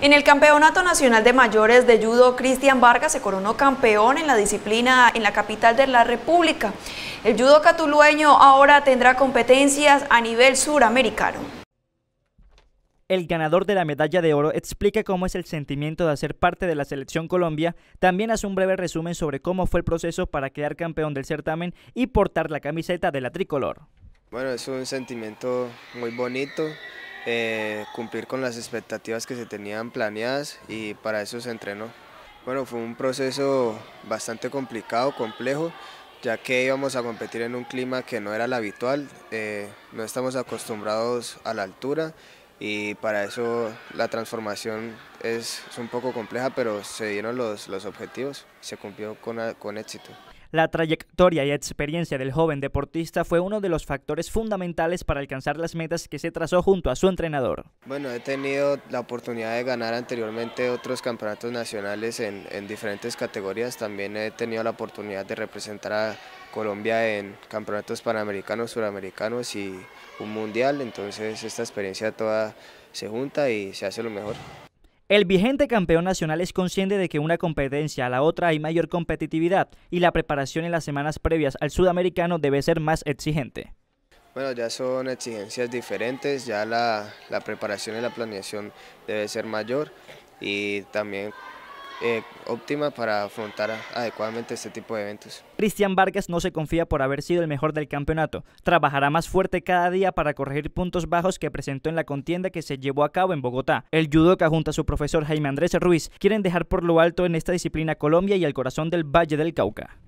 En el Campeonato Nacional de Mayores de Judo, Cristian Vargas se coronó campeón en la disciplina en la capital de la República. El judo catulueño ahora tendrá competencias a nivel suramericano. El ganador de la medalla de oro explica cómo es el sentimiento de hacer parte de la selección Colombia, también hace un breve resumen sobre cómo fue el proceso para quedar campeón del certamen y portar la camiseta de la tricolor. Bueno, es un sentimiento muy bonito, eh, cumplir con las expectativas que se tenían planeadas y para eso se entrenó. Bueno, fue un proceso bastante complicado, complejo, ya que íbamos a competir en un clima que no era el habitual, eh, no estamos acostumbrados a la altura y para eso la transformación es, un poco compleja, pero se dieron los, objetivos, se cumplió con éxito. La trayectoria y experiencia del joven deportista fue uno de los factores fundamentales para alcanzar las metas que se trazó junto a su entrenador. Bueno, he tenido la oportunidad de ganar anteriormente otros campeonatos nacionales en, en diferentes categorías. También he tenido la oportunidad de representar a Colombia en campeonatos panamericanos, suramericanos y un mundial. Entonces esta experiencia toda se junta y se hace lo mejor. El vigente campeón nacional es consciente de que una competencia a la otra hay mayor competitividad y la preparación en las semanas previas al sudamericano debe ser más exigente. Bueno, ya son exigencias diferentes, ya la, preparación y la planeación debe ser mayor y también eh, óptima para afrontar adecuadamente este tipo de eventos. Cristian Vargas no se confía por haber sido el mejor del campeonato. Trabajará más fuerte cada día para corregir puntos bajos que presentó en la contienda que se llevó a cabo en Bogotá. El judoka junto a su profesor Jaime Andrés Ruiz quieren dejar por lo alto en esta disciplina Colombia y el corazón del Valle del Cauca.